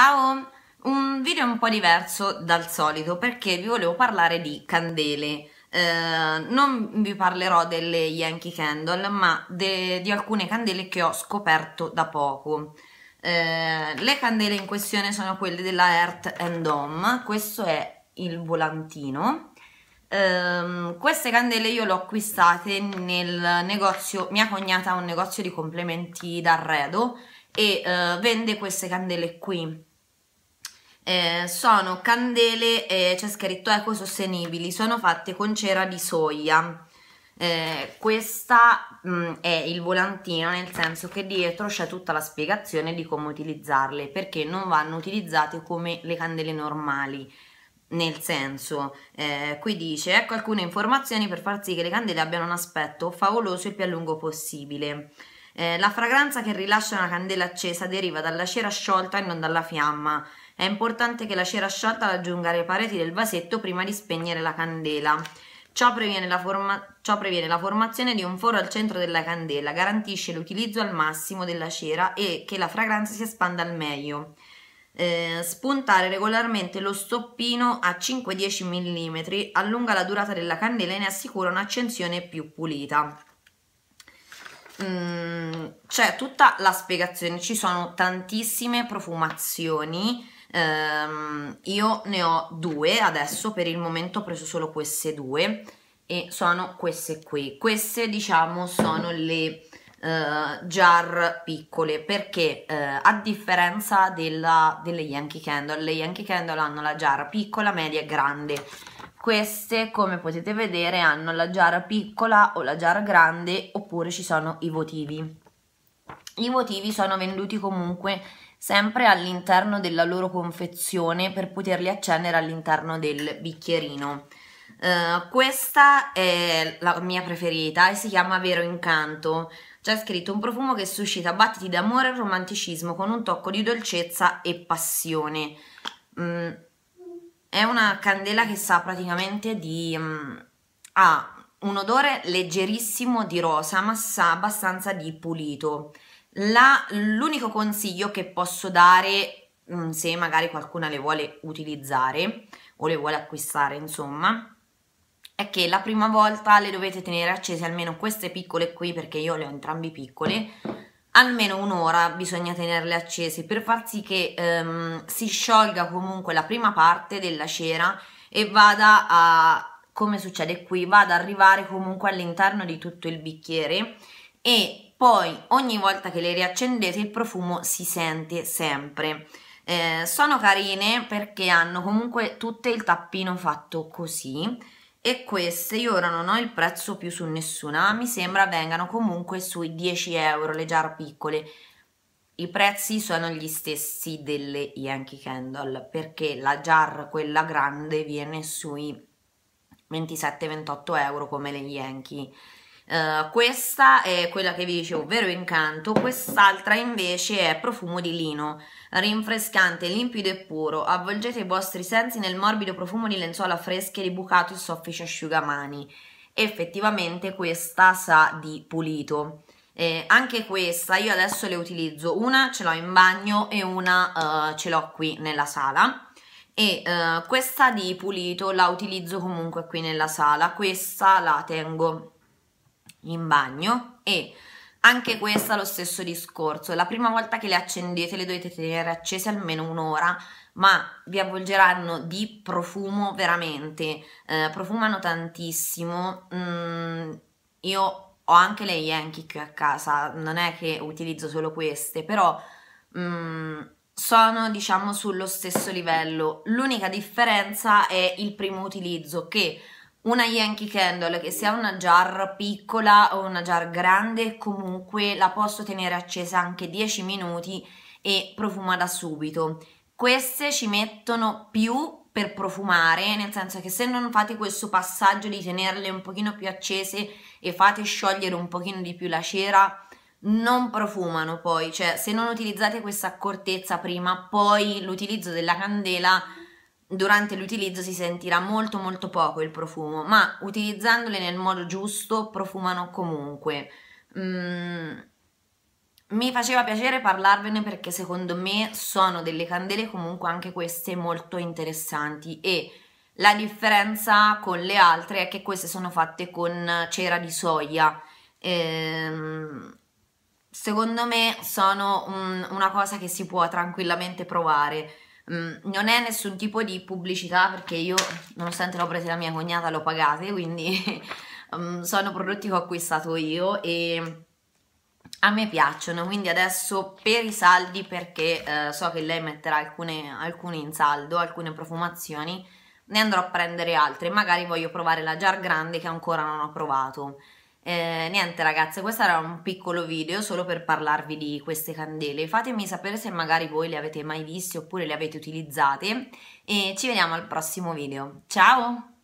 Ciao! Un video un po' diverso dal solito perché vi volevo parlare di candele. Eh, non vi parlerò delle Yankee Candle ma di alcune candele che ho scoperto da poco. Eh, le candele in questione sono quelle della Earth and Home, questo è il volantino. Eh, queste candele io le ho acquistate nel negozio, mia cognata ha un negozio di complementi d'arredo e eh, vende queste candele qui eh, sono candele, eh, c'è scritto ecosostenibili, sono fatte con cera di soia. Eh, questa mh, mm, è il volantino nel senso che dietro c'è tutta la spiegazione di come utilizzarle perché non vanno utilizzate come le candele normali nel senso, eh, qui dice ecco alcune informazioni per far sì che le candele abbiano un aspetto favoloso il più a lungo possibile. Eh, la fragranza che rilascia una candela accesa deriva dalla cera sciolta e non dalla fiamma. È importante che la cera sciolta raggiunga le pareti del vasetto prima di spegnere la candela. Ciò previene la, forma- ciò previene la formazione di un foro al centro della candela, garantisce l'utilizzo al massimo della cera e che la fragranza si espanda al meglio. Eh, spuntare regolarmente lo stoppino a 5-10 mm allunga la durata della candela e ne assicura un'accensione più pulita. Mm, c'è tutta la spiegazione, ci sono tantissime profumazioni Um, io ne ho due adesso, per il momento ho preso solo queste due e sono queste qui. Queste diciamo sono le uh, jar piccole perché uh, a differenza della, delle Yankee Candle, le Yankee Candle hanno la jar piccola, media e grande. Queste, come potete vedere, hanno la jar piccola o la jar grande oppure ci sono i votivi. I votivi sono venduti comunque sempre all'interno della loro confezione per poterli accendere all'interno del bicchierino. Uh, questa è la mia preferita e si chiama Vero Incanto. C'è scritto un profumo che suscita battiti d'amore e romanticismo con un tocco di dolcezza e passione. Mm, è una candela che sa praticamente di... Mm, ha un odore leggerissimo di rosa ma sa abbastanza di pulito. La, l'unico consiglio che posso dare, mm, se magari qualcuna le vuole utilizzare o le vuole acquistare, insomma, è che la prima volta le dovete tenere accese almeno queste piccole qui, perché io le ho entrambi piccole, almeno un'ora bisogna tenerle accese per far sì che ehm, si sciolga comunque la prima parte della cera e vada a, come succede qui, vada ad arrivare comunque all'interno di tutto il bicchiere e poi ogni volta che le riaccendete il profumo si sente sempre. Eh, sono carine perché hanno comunque tutte il tappino fatto così e queste io ora non ho il prezzo più su nessuna, mi sembra vengano comunque sui 10 euro le jar piccole. I prezzi sono gli stessi delle Yankee Candle perché la jar, quella grande, viene sui 27-28 euro come le Yankee eh, questa è quella che vi dicevo, vero incanto, quest'altra invece è profumo di lino, rinfrescante, limpido e puro. Avvolgete i vostri sensi nel morbido profumo di lenzuola fresche, ribucato e soffici asciugamani. Effettivamente questa sa di pulito. Eh, anche questa io adesso le utilizzo, una ce l'ho in bagno e una uh, ce l'ho qui nella sala e uh, questa di pulito la utilizzo comunque qui nella sala, questa la tengo in bagno e anche questa lo stesso discorso, la prima volta che le accendete le dovete tenere accese almeno un'ora, ma vi avvolgeranno di profumo veramente, eh, profumano tantissimo, mm, io ho anche le Yankee qui a casa, non è che utilizzo solo queste, però mm, sono diciamo sullo stesso livello, l'unica differenza è il primo utilizzo che una Yankee Candle, che sia una jar piccola o una jar grande, comunque la posso tenere accesa anche 10 minuti e profuma da subito. Queste ci mettono più per profumare, nel senso che se non fate questo passaggio di tenerle un pochino più accese e fate sciogliere un pochino di più la cera, non profumano poi, cioè se non utilizzate questa accortezza prima, poi l'utilizzo della candela durante l'utilizzo si sentirà molto molto poco il profumo, ma utilizzandole nel modo giusto profumano comunque. Mm, mi faceva piacere parlarvene perché secondo me sono delle candele comunque anche queste molto interessanti e la differenza con le altre è che queste sono fatte con cera di soia. Ehm, secondo me sono un, una cosa che si può tranquillamente provare Mm, non è nessun tipo di pubblicità perché io, nonostante l'ho presa la mia cognata, l'ho pagata quindi mh, mm, sono prodotti che ho acquistato io e a me piacciono, quindi adesso per i saldi, perché eh, so che lei metterà alcune, alcune in saldo, alcune profumazioni, ne andrò a prendere altre, magari voglio provare la jar grande che ancora non ho provato. Eh, niente ragazze, questo era un piccolo video solo per parlarvi di queste candele. Fatemi sapere se magari voi le avete mai viste oppure le avete utilizzate e ci vediamo al prossimo video. Ciao!